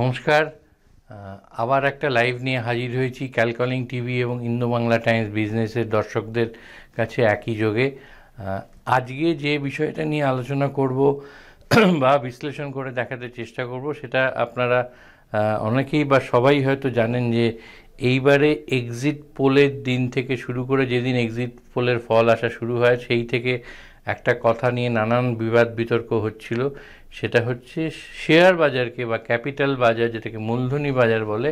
নমস্কার আবার একটা লাইভ নিয়ে হাজির হয়েছি ক্যালকলিং টিভি এবং ইন্দো বাংলা টাইমস বিজনেসের দর্শকদের কাছে একই যোগে আজকে যে বিষয়টা নিয়ে আলোচনা করব বা বিশ্লেষণ করে দেখাতে চেষ্টা করব সেটা আপনারা অনেকেই বা সবাই হয়তো জানেন যে এইবারে এক্সিট পোলের দিন থেকে শুরু করে যেদিন এক্সিট পোলের ফল আসা শুরু হয় সেই থেকে একটা কথা নিয়ে নানান বিবাদ বিতর্ক হচ্ছিল সেটা হচ্ছে শেয়ার বাজারকে বা ক্যাপিটাল বাজার যেটাকে মূলধনী বাজার বলে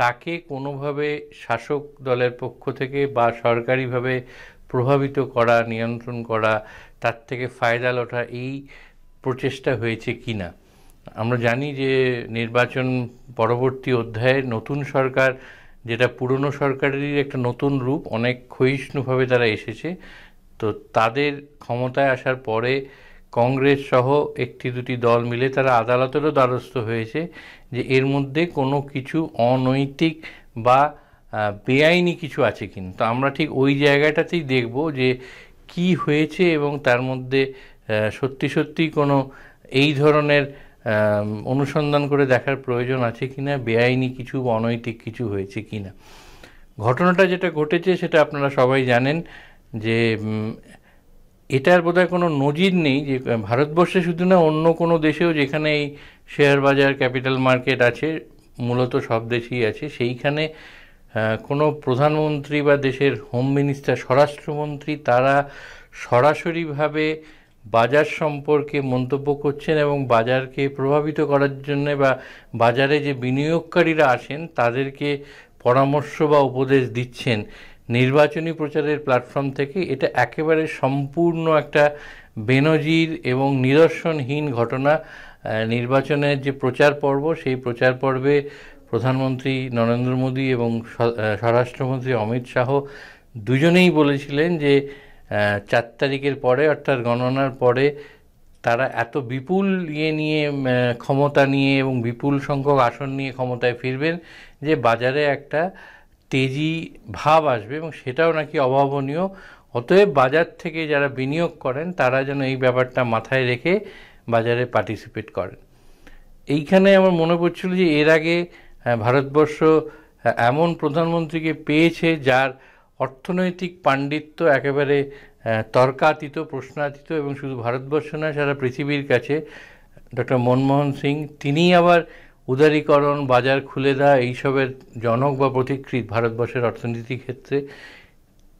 তাকে কোনোভাবে শাসক দলের পক্ষ থেকে বা সরকারিভাবে প্রভাবিত করা নিয়ন্ত্রণ করা তার থেকে ফায়দা লোটা এই প্রচেষ্টা হয়েছে কি না আমরা জানি যে নির্বাচন পরবর্তী অধ্যায়ে নতুন সরকার যেটা পুরনো সরকারেরই একটা নতুন রূপ অনেক ক্ষয়িষ্ণুভাবে তারা এসেছে তো তাদের ক্ষমতায় আসার পরে কংগ্রেস সহ একটি দুটি দল মিলে তারা আদালতেরও দ্বারস্থ হয়েছে যে এর মধ্যে কোনো কিছু অনৈতিক বা বেআইনি কিছু আছে কিন্তু আমরা ঠিক ওই জায়গাটাতেই দেখব যে কি হয়েছে এবং তার মধ্যে সত্যি সত্যি কোনো এই ধরনের অনুসন্ধান করে দেখার প্রয়োজন আছে কিনা বেআইনি কিছু অনৈতিক কিছু হয়েছে কিনা ঘটনাটা যেটা ঘটেছে সেটা আপনারা সবাই জানেন যে এটার বোধহয় কোনো নজির নেই যে ভারতবর্ষে শুধু না অন্য কোনো দেশেও যেখানে এই শেয়ার বাজার ক্যাপিটাল মার্কেট আছে মূলত সব দেশেই আছে সেইখানে কোনো প্রধানমন্ত্রী বা দেশের হোম মিনিস্টার স্বরাষ্ট্রমন্ত্রী তারা সরাসরিভাবে বাজার সম্পর্কে মন্তব্য করছেন এবং বাজারকে প্রভাবিত করার জন্যে বা বাজারে যে বিনিয়োগকারীরা আসেন তাদেরকে পরামর্শ বা উপদেশ দিচ্ছেন নির্বাচনী প্রচারের প্ল্যাটফর্ম থেকে এটা একেবারে সম্পূর্ণ একটা বেনজির এবং নিদর্শনহীন ঘটনা নির্বাচনের যে প্রচার পর্ব সেই প্রচার পর্বে প্রধানমন্ত্রী নরেন্দ্র মোদী এবং স্বরাষ্ট্রমন্ত্রী অমিত শাহ দুজনেই বলেছিলেন যে চার তারিখের পরে অর্থাৎ গণনার পরে তারা এত বিপুল ইয়ে নিয়ে ক্ষমতা নিয়ে এবং বিপুল সংখ্যক আসন নিয়ে ক্ষমতায় ফিরবেন যে বাজারে একটা তেজি ভাব আসবে এবং সেটাও নাকি অভাবনীয় অতএব বাজার থেকে যারা বিনিয়োগ করেন তারা যেন এই ব্যাপারটা মাথায় রেখে বাজারে পার্টিসিপেট করেন এইখানে আমার মনে পড়ছিল যে এর আগে ভারতবর্ষ এমন প্রধানমন্ত্রীকে পেয়েছে যার অর্থনৈতিক পাণ্ডিত্য একেবারে তর্কাতীত প্রশ্নাতীত এবং শুধু ভারতবর্ষ না সারা পৃথিবীর কাছে ডক্টর মনমোহন সিং তিনি আবার উদারীকরণ বাজার খুলে দেওয়া এইসবের জনক বা প্রতিকৃত ভারতবর্ষের অর্থনীতির ক্ষেত্রে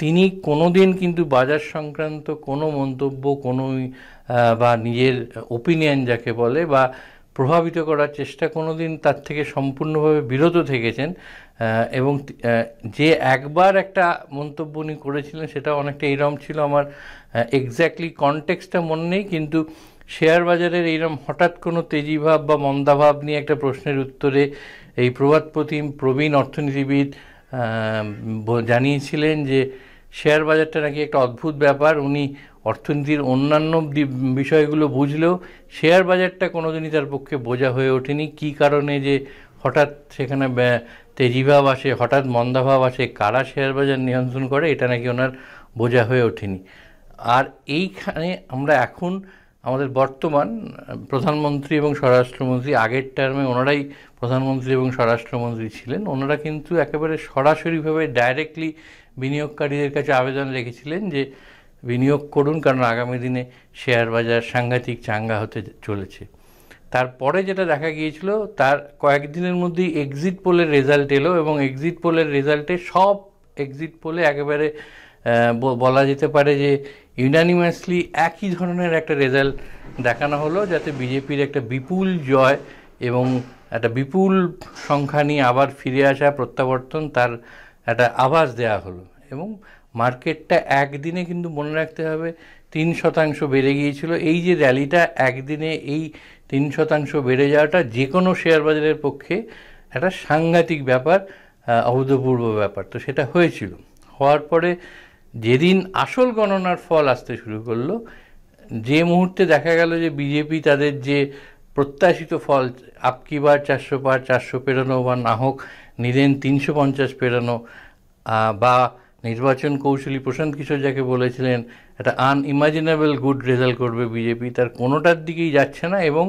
তিনি কোনোদিন কিন্তু বাজার সংক্রান্ত কোনো মন্তব্য কোনো বা নিজের ওপিনিয়ন যাকে বলে বা প্রভাবিত করার চেষ্টা কোনো দিন তার থেকে সম্পূর্ণভাবে বিরত থেকেছেন এবং যে একবার একটা মন্তব্য উনি করেছিলেন সেটা অনেকটা এরম ছিল আমার এক্স্যাক্টলি কনটেক্সটা মনে নেই কিন্তু শেয়ার বাজারের এইরকম হঠাৎ কোনো তেজিভাব বা মন্দাভাব নিয়ে একটা প্রশ্নের উত্তরে এই প্রবাদপ্রতিম প্রবীণ অর্থনীতিবিদ জানিয়েছিলেন যে শেয়ার বাজারটা নাকি একটা অদ্ভুত ব্যাপার উনি অর্থনীতির অন্যান্য বিষয়গুলো বুঝলেও শেয়ার বাজারটা কোনো দিনই তার পক্ষে বোঝা হয়ে ওঠেনি কি কারণে যে হঠাৎ সেখানে তেজিভাব আসে হঠাৎ মন্দাভাব আসে কারা শেয়ার বাজার নিয়ন্ত্রণ করে এটা নাকি ওনার বোঝা হয়ে ওঠেনি আর এইখানে আমরা এখন আমাদের বর্তমান প্রধানমন্ত্রী এবং স্বরাষ্ট্রমন্ত্রী আগের টার্মে ওনারাই প্রধানমন্ত্রী এবং স্বরাষ্ট্রমন্ত্রী ছিলেন ওনারা কিন্তু একেবারে সরাসরিভাবে ডাইরেক্টলি বিনিয়োগকারীদের কাছে আবেদন রেখেছিলেন যে বিনিয়োগ করুন কারণ আগামী দিনে শেয়ার বাজার সাংঘাতিক চাঙ্গা হতে চলেছে তারপরে যেটা দেখা গিয়েছিল তার কয়েকদিনের মধ্যেই এক্সিট পোলের রেজাল্ট এলো এবং এক্সিট পোলের রেজাল্টে সব এক্সিট পোলে একেবারে বলা যেতে পারে যে ইউনানিমাসলি একই ধরনের একটা রেজাল্ট দেখানো হলো যাতে বিজেপির একটা বিপুল জয় এবং একটা বিপুল সংখ্যা নিয়ে আবার ফিরে আসা প্রত্যাবর্তন তার একটা আভাস দেয়া হলো এবং মার্কেটটা একদিনে কিন্তু মনে রাখতে হবে তিন শতাংশ বেড়ে গিয়েছিল এই যে র্যালিটা একদিনে এই তিন শতাংশ বেড়ে যাওয়াটা যে কোনো শেয়ার বাজারের পক্ষে একটা সাংঘাতিক ব্যাপার অভূতপূর্ব ব্যাপার তো সেটা হয়েছিল হওয়ার পরে যেদিন আসল গণনার ফল আসতে শুরু করলো যে মুহূর্তে দেখা গেল যে বিজেপি তাদের যে প্রত্যাশিত ফল আপকিবার চারশো পার চারশো পেরানো বা না হোক নিদেন তিনশো পঞ্চাশ পেরানো বা নির্বাচন কৌশলী প্রশান্ত কিশোর যাকে বলেছিলেন একটা আনইমাজিনেবল গুড রেজাল্ট করবে বিজেপি তার কোনোটার দিকেই যাচ্ছে না এবং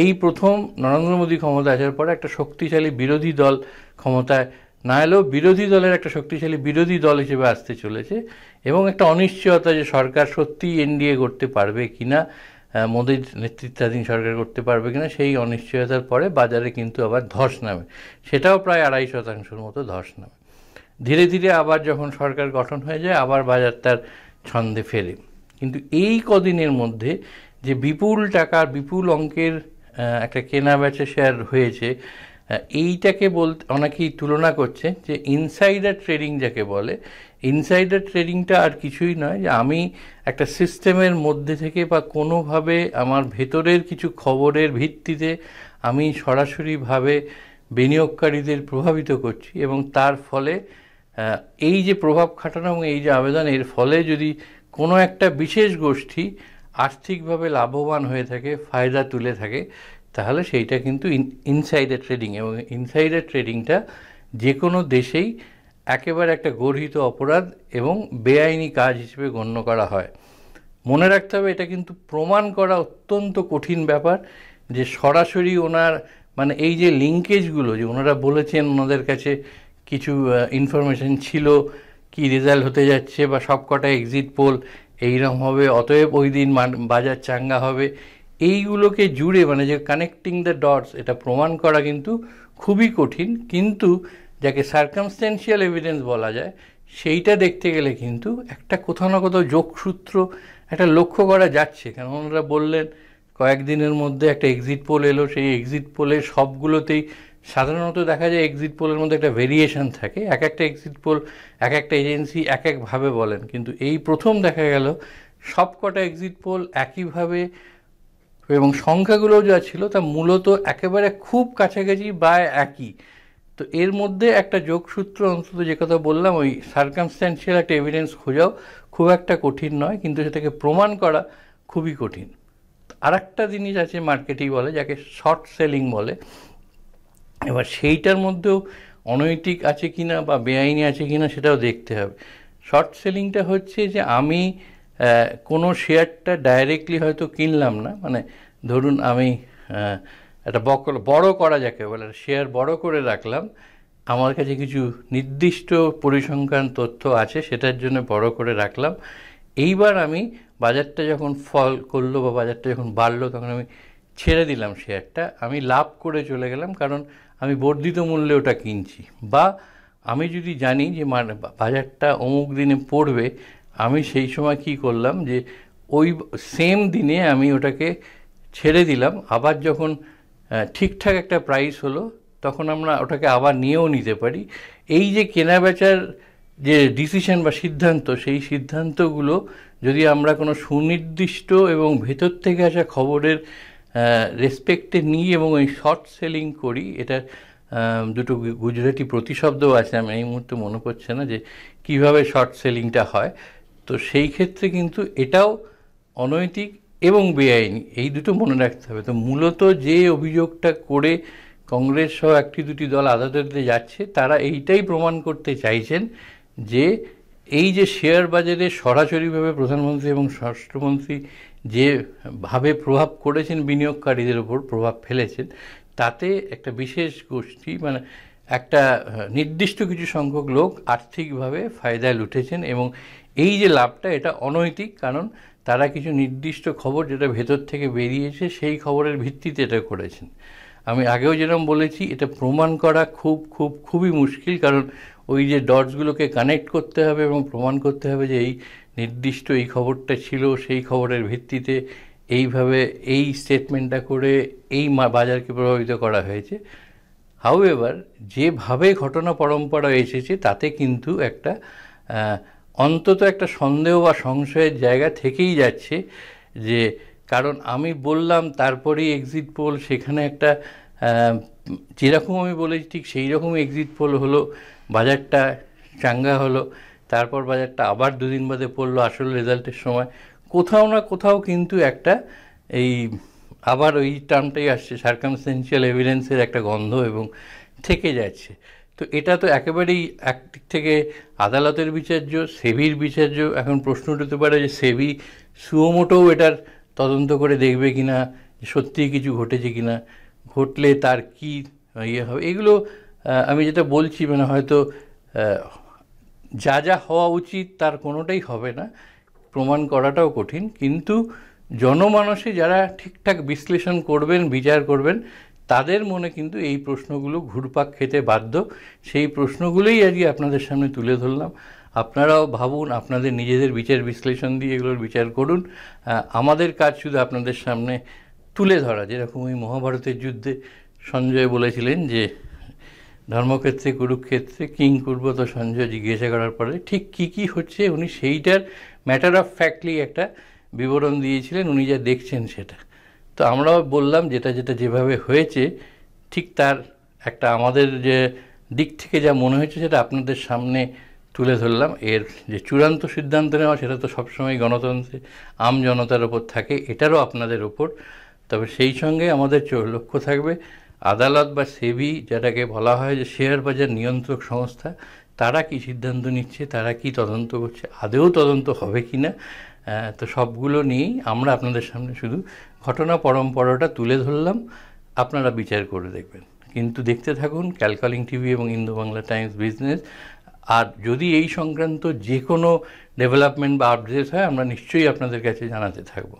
এই প্রথম নরেন্দ্র মোদী ক্ষমতা আসার পরে একটা শক্তিশালী বিরোধী দল ক্ষমতায় না হলেও বিরোধী দলের একটা শক্তিশালী বিরোধী দল হিসেবে আসতে চলেছে এবং একটা অনিশ্চয়তা যে সরকার সত্যিই এনডিএ করতে পারবে কিনা মোদীর নেতৃত্বাধীন সরকার করতে পারবে কিনা সেই অনিশ্চয়তার পরে বাজারে কিন্তু আবার ধস নামে সেটাও প্রায় আড়াই শতাংশের মতো ধস নামে ধীরে ধীরে আবার যখন সরকার গঠন হয়ে যায় আবার বাজার তার ছন্দে ফেরে কিন্তু এই কদিনের মধ্যে যে বিপুল টাকার বিপুল অঙ্কের একটা কেনা বেচা শেয়ার হয়েছে এইটাকে বলতে অনেকেই তুলনা করছে যে ইনসাইডার ট্রেডিং যাকে বলে ইনসাইডার ট্রেডিংটা আর কিছুই নয় যে আমি একটা সিস্টেমের মধ্যে থেকে বা কোনোভাবে আমার ভেতরের কিছু খবরের ভিত্তিতে আমি সরাসরিভাবে বিনিয়োগকারীদের প্রভাবিত করছি এবং তার ফলে এই যে প্রভাব খাটানো এবং এই যে আবেদন এর ফলে যদি কোনো একটা বিশেষ গোষ্ঠী আর্থিকভাবে লাভবান হয়ে থাকে ফায়দা তুলে থাকে তাহলে সেইটা কিন্তু ইনসাইডার ট্রেডিং এবং ইনসাইডার ট্রেডিংটা যে কোনো দেশেই একেবারে একটা গর্হিত অপরাধ এবং বেআইনি কাজ হিসেবে গণ্য করা হয় মনে রাখতে হবে এটা কিন্তু প্রমাণ করা অত্যন্ত কঠিন ব্যাপার যে সরাসরি ওনার মানে এই যে লিঙ্কেজগুলো যে ওনারা বলেছেন ওনাদের কাছে কিছু ইনফরমেশন ছিল কি রেজাল্ট হতে যাচ্ছে বা সব কটা এক্সিট পোল এইরকম হবে অতএব ওই দিন বাজার চাঙ্গা হবে এইগুলোকে জুড়ে মানে যে কানেক্টিং দ্য ডটস এটা প্রমাণ করা কিন্তু খুবই কঠিন কিন্তু যাকে সার্কামস্টেন্সিয়াল এভিডেন্স বলা যায় সেইটা দেখতে গেলে কিন্তু একটা কোথাও না কোথাও যোগসূত্র একটা লক্ষ্য করা যাচ্ছে কারণ ওনারা বললেন কয়েকদিনের মধ্যে একটা এক্সিট পোল এলো সেই এক্সিট পোলে সবগুলোতেই সাধারণত দেখা যায় এক্সিট পোলের মধ্যে একটা ভেরিয়েশন থাকে এক একটা এক্সিট পোল এক একটা এজেন্সি এক একভাবে বলেন কিন্তু এই প্রথম দেখা গেল সবকটা এক্সিট পোল একইভাবে এবং সংখ্যাগুলো যা ছিল তা মূলত একেবারে খুব কাছাকাছি বা একই তো এর মধ্যে একটা যোগসূত্র অন্তত যে কথা বললাম ওই সার্কামস্ট্যান্সিয়াল একটা এভিডেন্স খোঁজাও খুব একটা কঠিন নয় কিন্তু সেটাকে প্রমাণ করা খুবই কঠিন আর একটা জিনিস আছে মার্কেটেই বলে যাকে শর্ট সেলিং বলে এবার সেইটার মধ্যেও অনৈতিক আছে কি না বা বেআইনি আছে কি না সেটাও দেখতে হবে শর্ট সেলিংটা হচ্ছে যে আমি কোনো শেয়ারটা ডাইরেক্টলি হয়তো কিনলাম না মানে ধরুন আমি একটা বকল বড় করা যাকে বলে শেয়ার বড় করে রাখলাম আমার কাছে কিছু নির্দিষ্ট পরিসংখ্যান তথ্য আছে সেটার জন্য বড় করে রাখলাম এইবার আমি বাজারটা যখন ফল করলো বা বাজারটা যখন বাড়লো তখন আমি ছেড়ে দিলাম শেয়ারটা আমি লাভ করে চলে গেলাম কারণ আমি বর্ধিত মূল্যে ওটা কিনছি বা আমি যদি জানি যে মানে বাজারটা অমুক দিনে পড়বে আমি সেই সময় কি করলাম যে ওই সেম দিনে আমি ওটাকে ছেড়ে দিলাম আবার যখন ঠিকঠাক একটা প্রাইস হলো তখন আমরা ওটাকে আবার নিয়েও নিতে পারি এই যে কেনা বেচার যে ডিসিশন বা সিদ্ধান্ত সেই সিদ্ধান্তগুলো যদি আমরা কোনো সুনির্দিষ্ট এবং ভেতর থেকে আসা খবরের রেসপেক্টে নিই এবং ওই শর্ট সেলিং করি এটা দুটো গুজরাটি প্রতিশব্দও আছে আমি এই মুহূর্তে মনে করছে না যে কিভাবে শর্ট সেলিংটা হয় তো সেই ক্ষেত্রে কিন্তু এটাও অনৈতিক এবং বেআইনি এই দুটো মনে রাখতে হবে তো মূলত যে অভিযোগটা করে কংগ্রেস সহ একটি দুটি দল আদালতে যাচ্ছে তারা এইটাই প্রমাণ করতে চাইছেন যে এই যে শেয়ার বাজারে সরাসরিভাবে প্রধানমন্ত্রী এবং স্বরাষ্ট্রমন্ত্রী যেভাবে প্রভাব করেছেন বিনিয়োগকারীদের উপর প্রভাব ফেলেছেন তাতে একটা বিশেষ গোষ্ঠী মানে একটা নির্দিষ্ট কিছু সংখ্যক লোক আর্থিকভাবে ফায়দায় লুটেছেন এবং এই যে লাভটা এটা অনৈতিক কারণ তারা কিছু নির্দিষ্ট খবর যেটা ভেতর থেকে বেরিয়েছে সেই খবরের ভিত্তিতে এটা করেছেন আমি আগেও যেরকম বলেছি এটা প্রমাণ করা খুব খুব খুবই মুশকিল কারণ ওই যে ডটসগুলোকে কানেক্ট করতে হবে এবং প্রমাণ করতে হবে যে এই নির্দিষ্ট এই খবরটা ছিল সেই খবরের ভিত্তিতে এইভাবে এই স্টেটমেন্টটা করে এই বাজারকে প্রভাবিত করা হয়েছে হাউএভার যেভাবে ঘটনা পরম্পরা এসেছে তাতে কিন্তু একটা অন্তত একটা সন্দেহ বা সংশয়ের জায়গা থেকেই যাচ্ছে যে কারণ আমি বললাম তারপরেই এক্সিট পোল সেখানে একটা যেরকম আমি বলেছি ঠিক সেই রকম এক্সিট পোল হলো বাজারটা চাঙ্গা হলো তারপর বাজারটা আবার দুদিন বাদে পড়লো আসল রেজাল্টের সময় কোথাও না কোথাও কিন্তু একটা এই আবার ওই টার্মটাই আসছে সার্কামসেন্সিয়াল এভিডেন্সের একটা গন্ধ এবং থেকে যাচ্ছে তো এটা তো একেবারেই একদিক থেকে আদালতের বিচার্য সেবির বিচার্য এখন প্রশ্ন উঠতে পারে যে সেবি সুয়মোটোও এটার তদন্ত করে দেখবে কি না সত্যিই কিছু ঘটেছে কি না ঘটলে তার কি ইয়ে হবে এগুলো আমি যেটা বলছি মানে হয়তো যা যা হওয়া উচিত তার কোনোটাই হবে না প্রমাণ করাটাও কঠিন কিন্তু জনমানসে যারা ঠিকঠাক বিশ্লেষণ করবেন বিচার করবেন তাদের মনে কিন্তু এই প্রশ্নগুলো ঘুরপাক খেতে বাধ্য সেই প্রশ্নগুলোই আজকে আপনাদের সামনে তুলে ধরলাম আপনারাও ভাবুন আপনাদের নিজেদের বিচার বিশ্লেষণ দিয়ে এগুলোর বিচার করুন আমাদের কাজ শুধু আপনাদের সামনে তুলে ধরা যেরকম ওই মহাভারতের যুদ্ধে সঞ্জয় বলেছিলেন যে ধর্মক্ষেত্রে কুরুক্ষেত্রে কিং তো সঞ্জয় জিজ্ঞাসা করার পরে ঠিক কী কী হচ্ছে উনি সেইটার ম্যাটার অফ ফ্যাক্টলি একটা বিবরণ দিয়েছিলেন উনি যা দেখছেন সেটা তো আমরাও বললাম যেটা যেটা যেভাবে হয়েছে ঠিক তার একটা আমাদের যে দিক থেকে যা মনে হয়েছে সেটা আপনাদের সামনে তুলে ধরলাম এর যে চূড়ান্ত সিদ্ধান্ত নেওয়া সেটা তো সবসময় গণতন্ত্রে আম জনতার ওপর থাকে এটারও আপনাদের ওপর তবে সেই সঙ্গে আমাদের লক্ষ্য থাকবে আদালত বা সেবি যেটাকে বলা হয় যে শেয়ার বাজার নিয়ন্ত্রক সংস্থা তারা কি সিদ্ধান্ত নিচ্ছে তারা কি তদন্ত করছে আদেও তদন্ত হবে কি না তো সবগুলো নিয়েই আমরা আপনাদের সামনে শুধু ঘটনা পরম্পরাটা তুলে ধরলাম আপনারা বিচার করে দেখবেন কিন্তু দেখতে থাকুন ক্যালকলিং টিভি এবং ইন্দো বাংলা টাইমস বিজনেস আর যদি এই সংক্রান্ত যে কোনো ডেভেলপমেন্ট বা আপডেট হয় আমরা নিশ্চয়ই আপনাদের কাছে জানাতে থাকবো